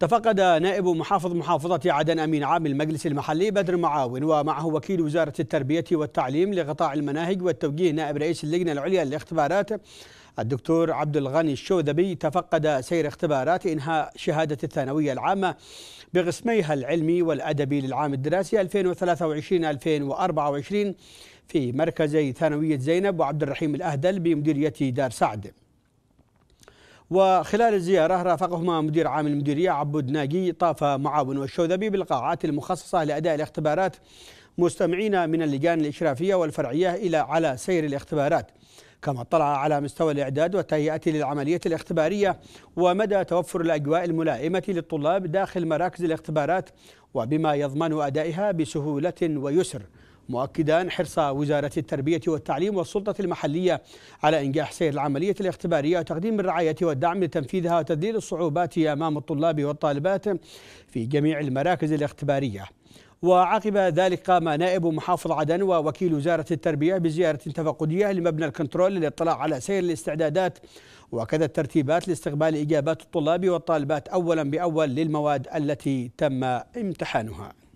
تفقد نائب محافظ محافظة عدن أمين عام المجلس المحلي بدر معاون ومعه وكيل وزارة التربية والتعليم لقطاع المناهج والتوجيه نائب رئيس اللجنة العليا للاختبارات الدكتور عبد الغني الشوذبي تفقد سير اختبارات إنهاء شهادة الثانوية العامة بقسميها العلمي والأدبي للعام الدراسي 2023-2024 في مركزي ثانوية زينب وعبد الرحيم الأهدل بمديرية دار سعد وخلال الزيارة رافقهما مدير عام المديرية عبود ناجي طاف معاون والشوذبي بالقاعات المخصصة لأداء الاختبارات مستمعين من اللجان الإشرافية والفرعية إلى على سير الاختبارات كما اطلع على مستوى الإعداد والتهيئة للعملية الاختبارية ومدى توفر الأجواء الملائمة للطلاب داخل مراكز الاختبارات وبما يضمن أدائها بسهولة ويسر مؤكدا حرص وزارة التربية والتعليم والسلطة المحلية على إنجاح سير العملية الاختبارية وتقديم الرعاية والدعم لتنفيذها وتذليل الصعوبات أمام الطلاب والطالبات في جميع المراكز الاختبارية وعقب ذلك قام نائب محافظ عدن ووكيل وزارة التربية بزيارة تفقدية لمبنى الكنترول للاطلاع على سير الاستعدادات وكذا الترتيبات لاستقبال إجابات الطلاب والطالبات أولا بأول للمواد التي تم امتحانها